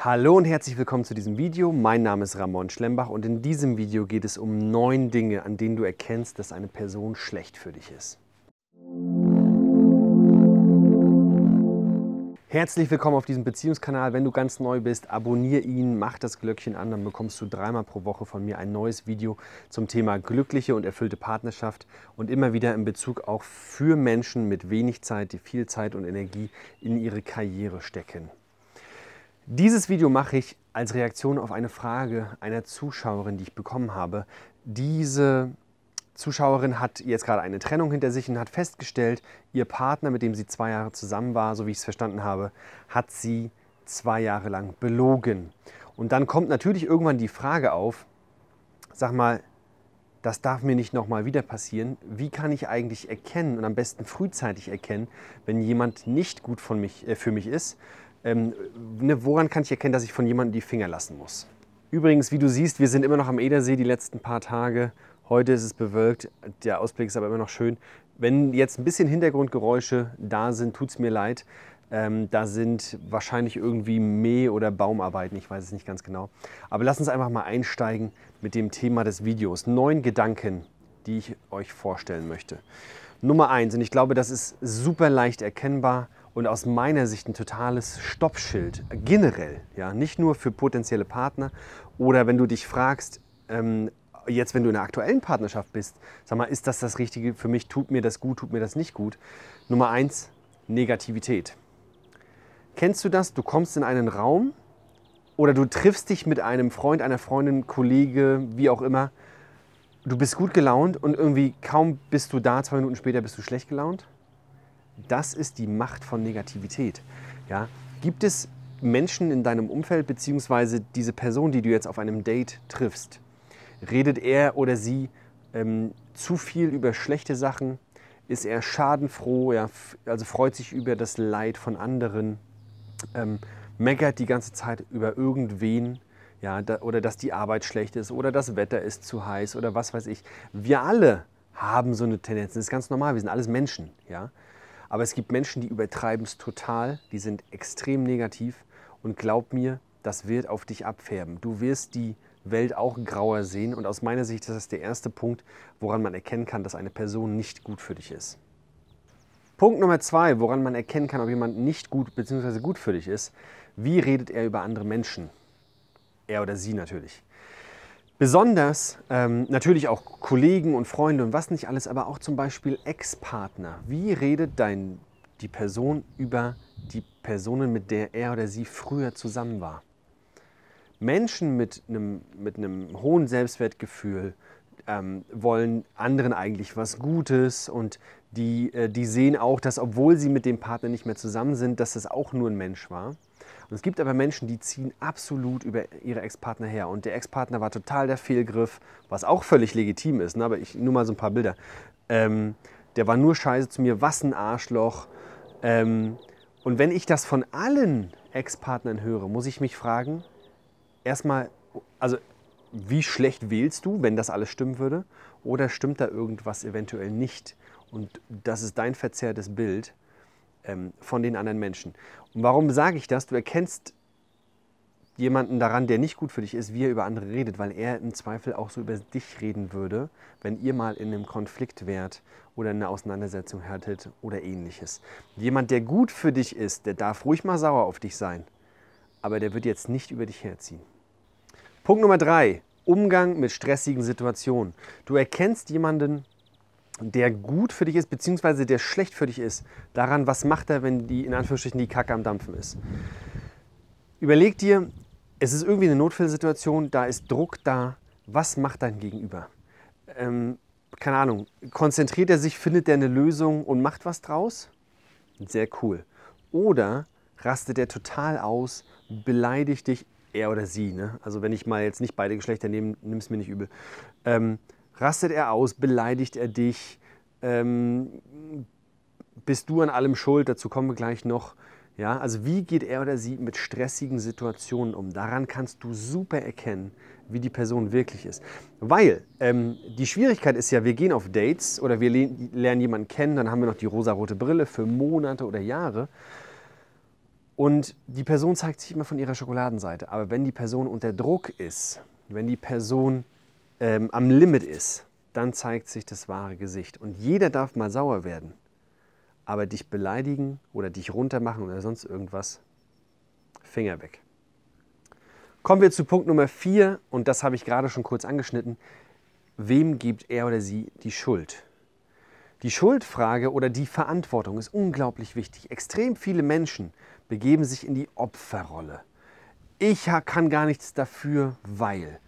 Hallo und herzlich willkommen zu diesem Video. Mein Name ist Ramon Schlembach und in diesem Video geht es um neun Dinge, an denen du erkennst, dass eine Person schlecht für dich ist. Herzlich willkommen auf diesem Beziehungskanal. Wenn du ganz neu bist, abonniere ihn, mach das Glöckchen an, dann bekommst du dreimal pro Woche von mir ein neues Video zum Thema glückliche und erfüllte Partnerschaft und immer wieder in Bezug auch für Menschen mit wenig Zeit, die viel Zeit und Energie in ihre Karriere stecken. Dieses Video mache ich als Reaktion auf eine Frage einer Zuschauerin, die ich bekommen habe. Diese Zuschauerin hat jetzt gerade eine Trennung hinter sich und hat festgestellt, ihr Partner, mit dem sie zwei Jahre zusammen war, so wie ich es verstanden habe, hat sie zwei Jahre lang belogen. Und dann kommt natürlich irgendwann die Frage auf, sag mal, das darf mir nicht nochmal wieder passieren. Wie kann ich eigentlich erkennen und am besten frühzeitig erkennen, wenn jemand nicht gut mich, äh, für mich ist? Ähm, ne, woran kann ich erkennen, dass ich von jemandem die Finger lassen muss? Übrigens, wie du siehst, wir sind immer noch am Edersee die letzten paar Tage. Heute ist es bewölkt, der Ausblick ist aber immer noch schön. Wenn jetzt ein bisschen Hintergrundgeräusche da sind, tut es mir leid. Ähm, da sind wahrscheinlich irgendwie Mäh- oder Baumarbeiten, ich weiß es nicht ganz genau. Aber lass uns einfach mal einsteigen mit dem Thema des Videos. Neun Gedanken, die ich euch vorstellen möchte. Nummer eins, und ich glaube, das ist super leicht erkennbar, und aus meiner Sicht ein totales Stoppschild, generell, ja, nicht nur für potenzielle Partner oder wenn du dich fragst, ähm, jetzt, wenn du in einer aktuellen Partnerschaft bist, sag mal, ist das das Richtige für mich? Tut mir das gut? Tut mir das nicht gut? Nummer eins, Negativität. Kennst du das? Du kommst in einen Raum oder du triffst dich mit einem Freund, einer Freundin, Kollege, wie auch immer. Du bist gut gelaunt und irgendwie kaum bist du da, zwei Minuten später bist du schlecht gelaunt. Das ist die Macht von Negativität. Ja? Gibt es Menschen in deinem Umfeld, beziehungsweise diese Person, die du jetzt auf einem Date triffst? Redet er oder sie ähm, zu viel über schlechte Sachen? Ist er schadenfroh? Ja, also freut sich über das Leid von anderen? Ähm, meckert die ganze Zeit über irgendwen? Ja, da, oder dass die Arbeit schlecht ist oder das Wetter ist zu heiß oder was weiß ich. Wir alle haben so eine Tendenz. Das ist ganz normal. Wir sind alles Menschen. Ja? Aber es gibt Menschen, die übertreiben es total, die sind extrem negativ und glaub mir, das wird auf dich abfärben. Du wirst die Welt auch grauer sehen und aus meiner Sicht ist das der erste Punkt, woran man erkennen kann, dass eine Person nicht gut für dich ist. Punkt Nummer zwei, woran man erkennen kann, ob jemand nicht gut bzw. gut für dich ist, wie redet er über andere Menschen? Er oder sie natürlich. Besonders ähm, natürlich auch Kollegen und Freunde und was nicht alles, aber auch zum Beispiel Ex-Partner. Wie redet dein, die Person über die Personen, mit der er oder sie früher zusammen war? Menschen mit einem, mit einem hohen Selbstwertgefühl ähm, wollen anderen eigentlich was Gutes und die, äh, die sehen auch, dass obwohl sie mit dem Partner nicht mehr zusammen sind, dass das auch nur ein Mensch war. Und es gibt aber Menschen, die ziehen absolut über ihre Ex-Partner her. Und der Ex-Partner war total der Fehlgriff, was auch völlig legitim ist, ne? aber ich nur mal so ein paar Bilder. Ähm, der war nur scheiße zu mir, was ein Arschloch. Ähm, und wenn ich das von allen Ex-Partnern höre, muss ich mich fragen, erstmal, also wie schlecht wählst du, wenn das alles stimmen würde? Oder stimmt da irgendwas eventuell nicht? Und das ist dein verzerrtes Bild ähm, von den anderen Menschen. Und warum sage ich das? Du erkennst jemanden daran, der nicht gut für dich ist, wie er über andere redet, weil er im Zweifel auch so über dich reden würde, wenn ihr mal in einem Konflikt wärt oder in einer Auseinandersetzung härtet oder ähnliches. Jemand, der gut für dich ist, der darf ruhig mal sauer auf dich sein, aber der wird jetzt nicht über dich herziehen. Punkt Nummer drei, Umgang mit stressigen Situationen. Du erkennst jemanden, der gut für dich ist, beziehungsweise der schlecht für dich ist, daran, was macht er, wenn die, in Anführungsstrichen, die Kacke am Dampfen ist. Überleg dir, es ist irgendwie eine Notfallsituation, da ist Druck da, was macht dein Gegenüber? Ähm, keine Ahnung, konzentriert er sich, findet er eine Lösung und macht was draus? Sehr cool. Oder rastet er total aus, beleidigt dich, er oder sie, ne? also wenn ich mal jetzt nicht beide Geschlechter nehme, nimm es mir nicht übel, ähm, rastet er aus, beleidigt er dich, ähm, bist du an allem schuld, dazu kommen wir gleich noch. Ja, also wie geht er oder sie mit stressigen Situationen um? Daran kannst du super erkennen, wie die Person wirklich ist. Weil ähm, die Schwierigkeit ist ja, wir gehen auf Dates oder wir lernen jemanden kennen, dann haben wir noch die rosarote Brille für Monate oder Jahre. Und die Person zeigt sich immer von ihrer Schokoladenseite. Aber wenn die Person unter Druck ist, wenn die Person ähm, am Limit ist, dann zeigt sich das wahre Gesicht. Und jeder darf mal sauer werden. Aber dich beleidigen oder dich runtermachen oder sonst irgendwas, Finger weg. Kommen wir zu Punkt Nummer 4 und das habe ich gerade schon kurz angeschnitten. Wem gibt er oder sie die Schuld? Die Schuldfrage oder die Verantwortung ist unglaublich wichtig. Extrem viele Menschen begeben sich in die Opferrolle. Ich kann gar nichts dafür, weil.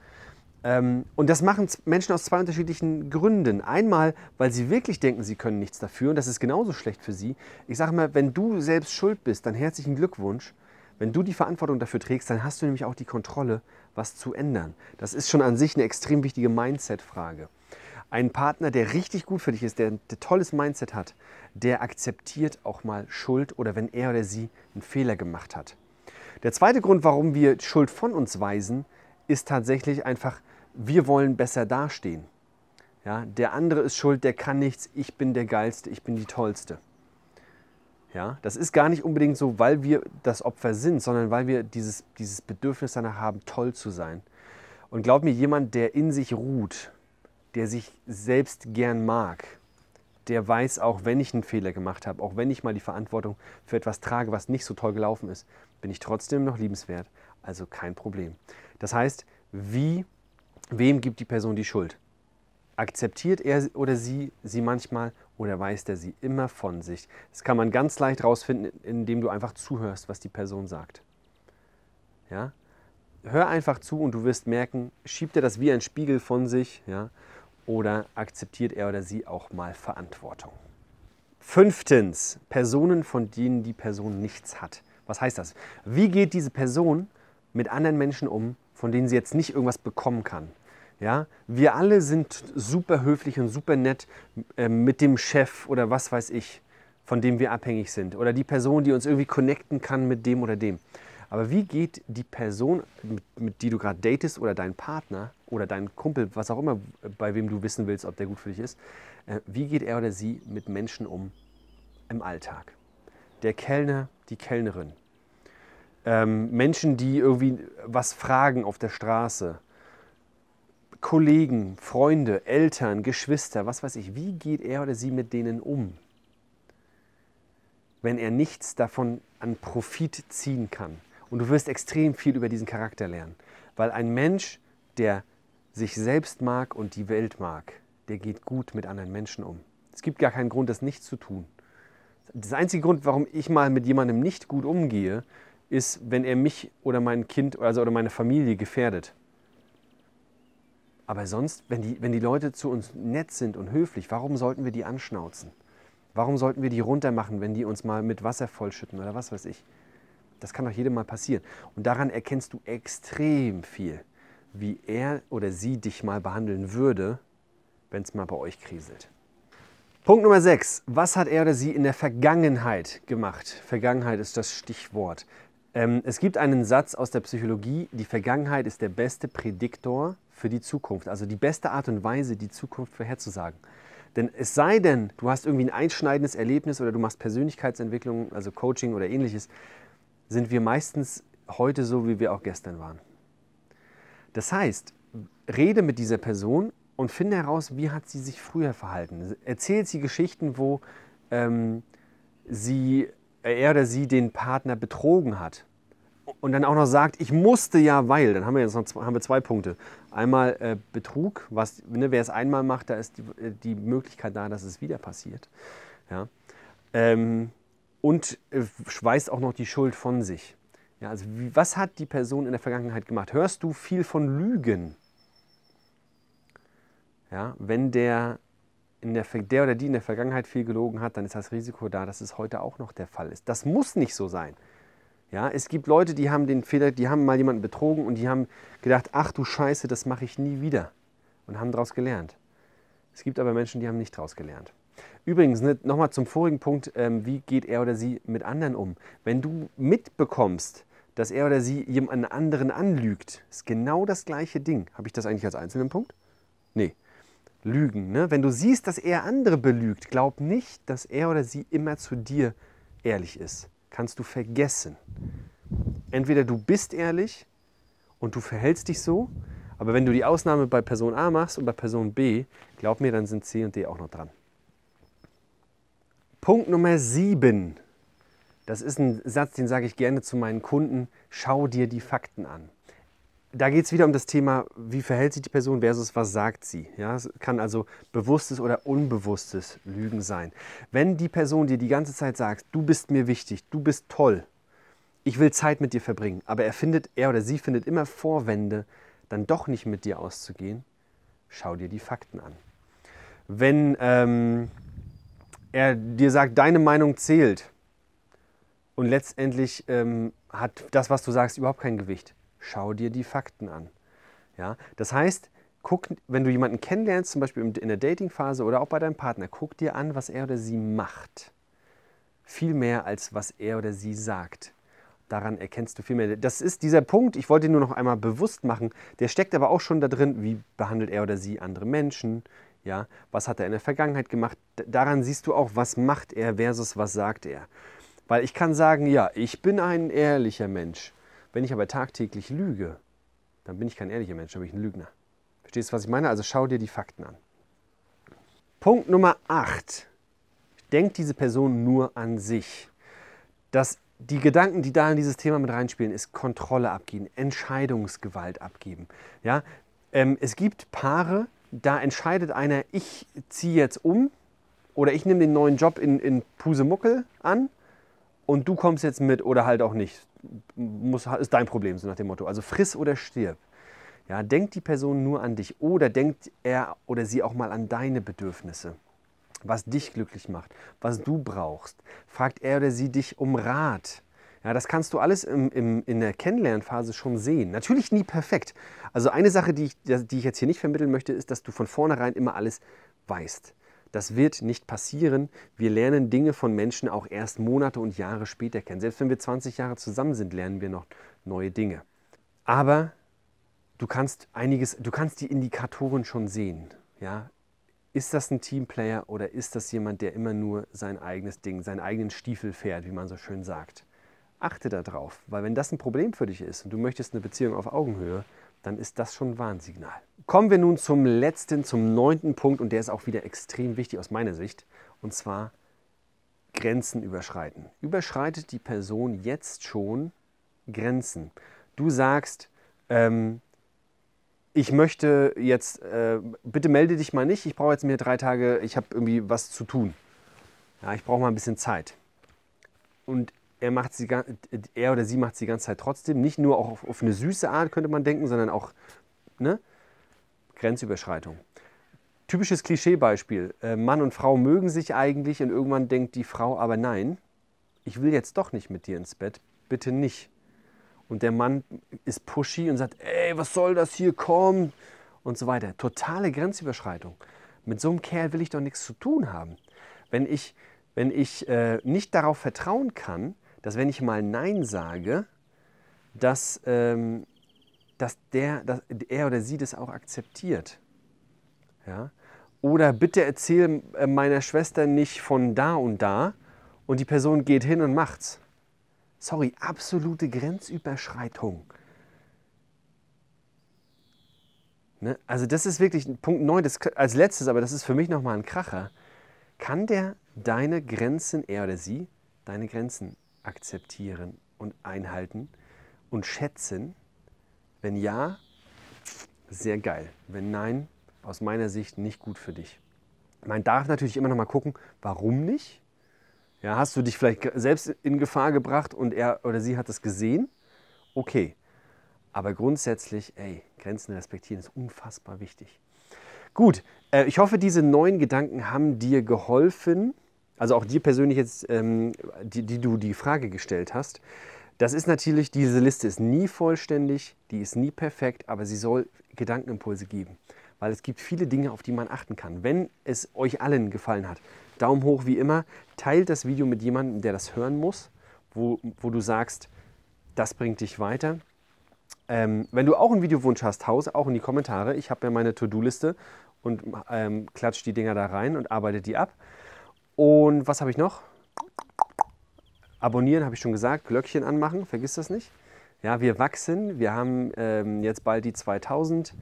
Ähm, und das machen Menschen aus zwei unterschiedlichen Gründen. Einmal, weil sie wirklich denken, sie können nichts dafür und das ist genauso schlecht für sie. Ich sage mal, wenn du selbst schuld bist, dann herzlichen Glückwunsch. Wenn du die Verantwortung dafür trägst, dann hast du nämlich auch die Kontrolle, was zu ändern. Das ist schon an sich eine extrem wichtige Mindset-Frage. Ein Partner, der richtig gut für dich ist, der ein tolles Mindset hat, der akzeptiert auch mal Schuld oder wenn er oder sie einen Fehler gemacht hat. Der zweite Grund, warum wir Schuld von uns weisen, ist tatsächlich einfach, wir wollen besser dastehen. Ja, der andere ist schuld, der kann nichts, ich bin der Geilste, ich bin die Tollste. Ja, das ist gar nicht unbedingt so, weil wir das Opfer sind, sondern weil wir dieses, dieses Bedürfnis danach haben, toll zu sein. Und glaub mir, jemand, der in sich ruht, der sich selbst gern mag, der weiß auch, wenn ich einen Fehler gemacht habe, auch wenn ich mal die Verantwortung für etwas trage, was nicht so toll gelaufen ist, bin ich trotzdem noch liebenswert. Also kein Problem. Das heißt, wie Wem gibt die Person die Schuld? Akzeptiert er oder sie sie manchmal oder weist er sie immer von sich? Das kann man ganz leicht rausfinden, indem du einfach zuhörst, was die Person sagt. Ja? Hör einfach zu und du wirst merken, schiebt er das wie ein Spiegel von sich ja? oder akzeptiert er oder sie auch mal Verantwortung? Fünftens, Personen, von denen die Person nichts hat. Was heißt das? Wie geht diese Person mit anderen Menschen um, von denen sie jetzt nicht irgendwas bekommen kann? Ja, wir alle sind super höflich und super nett äh, mit dem Chef oder was weiß ich, von dem wir abhängig sind. Oder die Person, die uns irgendwie connecten kann mit dem oder dem. Aber wie geht die Person, mit, mit die du gerade datest oder dein Partner oder dein Kumpel, was auch immer, bei wem du wissen willst, ob der gut für dich ist, äh, wie geht er oder sie mit Menschen um im Alltag? Der Kellner, die Kellnerin. Ähm, Menschen, die irgendwie was fragen auf der Straße Kollegen, Freunde, Eltern, Geschwister, was weiß ich, wie geht er oder sie mit denen um, wenn er nichts davon an Profit ziehen kann? Und du wirst extrem viel über diesen Charakter lernen, weil ein Mensch, der sich selbst mag und die Welt mag, der geht gut mit anderen Menschen um. Es gibt gar keinen Grund, das nicht zu tun. Das einzige Grund, warum ich mal mit jemandem nicht gut umgehe, ist, wenn er mich oder mein Kind also, oder meine Familie gefährdet. Aber sonst, wenn die, wenn die Leute zu uns nett sind und höflich, warum sollten wir die anschnauzen? Warum sollten wir die runtermachen, wenn die uns mal mit Wasser vollschütten oder was weiß ich? Das kann doch jedem mal passieren. Und daran erkennst du extrem viel, wie er oder sie dich mal behandeln würde, wenn es mal bei euch kriselt. Punkt Nummer 6. Was hat er oder sie in der Vergangenheit gemacht? Vergangenheit ist das Stichwort. Ähm, es gibt einen Satz aus der Psychologie, die Vergangenheit ist der beste Prädiktor für die Zukunft. Also die beste Art und Weise, die Zukunft vorherzusagen. Denn es sei denn, du hast irgendwie ein einschneidendes Erlebnis oder du machst Persönlichkeitsentwicklung, also Coaching oder ähnliches, sind wir meistens heute so, wie wir auch gestern waren. Das heißt, rede mit dieser Person und finde heraus, wie hat sie sich früher verhalten. Erzähl sie Geschichten, wo ähm, sie, er oder sie den Partner betrogen hat und dann auch noch sagt, ich musste ja, weil, dann haben wir jetzt noch zwei, haben wir zwei Punkte. Einmal äh, Betrug, was, ne, wer es einmal macht, da ist die, äh, die, Möglichkeit da, dass es wieder passiert. Ja? Ähm, und äh, schweißt auch noch die Schuld von sich. Ja, also wie, was hat die Person in der Vergangenheit gemacht? Hörst du viel von Lügen? Ja, wenn der, in der, der oder die in der Vergangenheit viel gelogen hat, dann ist das Risiko da, dass es heute auch noch der Fall ist. Das muss nicht so sein. Ja, es gibt Leute, die haben den Fehler, die haben mal jemanden betrogen und die haben gedacht, ach du Scheiße, das mache ich nie wieder und haben daraus gelernt. Es gibt aber Menschen, die haben nicht daraus gelernt. Übrigens, ne, nochmal zum vorigen Punkt, ähm, wie geht er oder sie mit anderen um? Wenn du mitbekommst, dass er oder sie jemanden anderen anlügt, ist genau das gleiche Ding. Habe ich das eigentlich als einzelnen Punkt? Nee. Lügen. Ne? Wenn du siehst, dass er andere belügt, glaub nicht, dass er oder sie immer zu dir ehrlich ist kannst du vergessen. Entweder du bist ehrlich und du verhältst dich so, aber wenn du die Ausnahme bei Person A machst und bei Person B, glaub mir, dann sind C und D auch noch dran. Punkt Nummer 7. Das ist ein Satz, den sage ich gerne zu meinen Kunden. Schau dir die Fakten an da geht es wieder um das Thema, wie verhält sich die Person versus was sagt sie. Ja, es kann also bewusstes oder unbewusstes Lügen sein. Wenn die Person dir die ganze Zeit sagt, du bist mir wichtig, du bist toll, ich will Zeit mit dir verbringen, aber er findet, er oder sie findet immer Vorwände, dann doch nicht mit dir auszugehen, schau dir die Fakten an. Wenn ähm, er dir sagt, deine Meinung zählt und letztendlich ähm, hat das, was du sagst, überhaupt kein Gewicht, schau dir die Fakten an. Ja? Das heißt, guck, wenn du jemanden kennenlernst, zum Beispiel in der Datingphase oder auch bei deinem Partner, guck dir an, was er oder sie macht. Viel mehr als was er oder sie sagt. Daran erkennst du viel mehr. Das ist dieser Punkt, ich wollte ihn nur noch einmal bewusst machen, der steckt aber auch schon da drin, wie behandelt er oder sie andere Menschen, ja, was hat er in der Vergangenheit gemacht? Daran siehst du auch, was macht er versus was sagt er. Weil ich kann sagen, ja, ich bin ein ehrlicher Mensch. Wenn ich aber tagtäglich lüge, dann bin ich kein ehrlicher Mensch, dann bin ich ein Lügner. Verstehst du, was ich meine? Also schau dir die Fakten an. Punkt Nummer 8. Denkt diese Person nur an sich. Das, die Gedanken, die da in dieses Thema mit reinspielen, ist Kontrolle abgeben, Entscheidungsgewalt abgeben. Ja? Ähm, es gibt Paare, da entscheidet einer, ich ziehe jetzt um oder ich nehme den neuen Job in, in Pusemuckel an und du kommst jetzt mit oder halt auch nicht muss, ist dein Problem, so nach dem Motto. Also friss oder stirb. Ja, denkt die Person nur an dich oder denkt er oder sie auch mal an deine Bedürfnisse, was dich glücklich macht, was du brauchst. Fragt er oder sie dich um Rat. Ja, das kannst du alles im, im, in der Kennenlernphase schon sehen. Natürlich nie perfekt. Also eine Sache, die ich, die ich jetzt hier nicht vermitteln möchte, ist, dass du von vornherein immer alles weißt. Das wird nicht passieren. Wir lernen Dinge von Menschen auch erst Monate und Jahre später kennen. Selbst wenn wir 20 Jahre zusammen sind, lernen wir noch neue Dinge. Aber du kannst einiges, du kannst die Indikatoren schon sehen. Ja? Ist das ein Teamplayer oder ist das jemand, der immer nur sein eigenes Ding, seinen eigenen Stiefel fährt, wie man so schön sagt? Achte darauf, weil wenn das ein Problem für dich ist und du möchtest eine Beziehung auf Augenhöhe, dann ist das schon ein Warnsignal. Kommen wir nun zum letzten, zum neunten Punkt und der ist auch wieder extrem wichtig aus meiner Sicht. Und zwar Grenzen überschreiten. Überschreitet die Person jetzt schon Grenzen? Du sagst, ähm, ich möchte jetzt, äh, bitte melde dich mal nicht, ich brauche jetzt mir drei Tage, ich habe irgendwie was zu tun. Ja, ich brauche mal ein bisschen Zeit. Und er, macht sie, er oder sie macht es die ganze Zeit trotzdem, nicht nur auch auf, auf, eine süße Art, könnte man denken, sondern auch, ne? Grenzüberschreitung. Typisches Klischeebeispiel. Äh, Mann und Frau mögen sich eigentlich und irgendwann denkt die Frau, aber nein, ich will jetzt doch nicht mit dir ins Bett, bitte nicht. Und der Mann ist pushy und sagt, ey, was soll das hier, kommen? und so weiter. Totale Grenzüberschreitung. Mit so einem Kerl will ich doch nichts zu tun haben. Wenn ich, wenn ich äh, nicht darauf vertrauen kann, dass wenn ich mal Nein sage, dass, ähm, dass, der, dass er oder sie das auch akzeptiert. Ja? Oder bitte erzähle äh, meiner Schwester nicht von da und da und die Person geht hin und macht's. Sorry, absolute Grenzüberschreitung. Ne? Also das ist wirklich Punkt 9, das, als letztes, aber das ist für mich nochmal ein Kracher. Kann der deine Grenzen, er oder sie, deine Grenzen akzeptieren und einhalten und schätzen wenn ja, sehr geil. Wenn nein, aus meiner Sicht nicht gut für dich. Man darf natürlich immer noch mal gucken, warum nicht. Ja, hast du dich vielleicht selbst in Gefahr gebracht und er oder sie hat es gesehen? Okay. Aber grundsätzlich, ey, Grenzen respektieren ist unfassbar wichtig. Gut, äh, ich hoffe, diese neuen Gedanken haben dir geholfen, also auch dir persönlich jetzt, ähm, die, die du die Frage gestellt hast. Das ist natürlich, diese Liste ist nie vollständig, die ist nie perfekt, aber sie soll Gedankenimpulse geben, weil es gibt viele Dinge, auf die man achten kann. Wenn es euch allen gefallen hat, Daumen hoch wie immer, teilt das Video mit jemandem, der das hören muss, wo, wo du sagst, das bringt dich weiter. Ähm, wenn du auch einen Videowunsch hast, haus auch in die Kommentare. Ich habe ja meine To-Do-Liste und ähm, klatsche die Dinger da rein und arbeite die ab. Und was habe ich noch? Abonnieren habe ich schon gesagt, Glöckchen anmachen, vergiss das nicht. Ja, wir wachsen, wir haben ähm, jetzt bald die 2000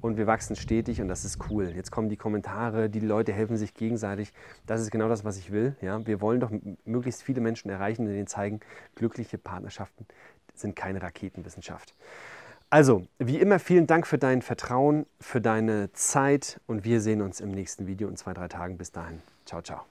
und wir wachsen stetig und das ist cool. Jetzt kommen die Kommentare, die Leute helfen sich gegenseitig. Das ist genau das, was ich will. Ja, wir wollen doch möglichst viele Menschen erreichen und ihnen zeigen, glückliche Partnerschaften sind keine Raketenwissenschaft. Also, wie immer, vielen Dank für dein Vertrauen, für deine Zeit und wir sehen uns im nächsten Video in zwei, drei Tagen. Bis dahin. Ciao, ciao.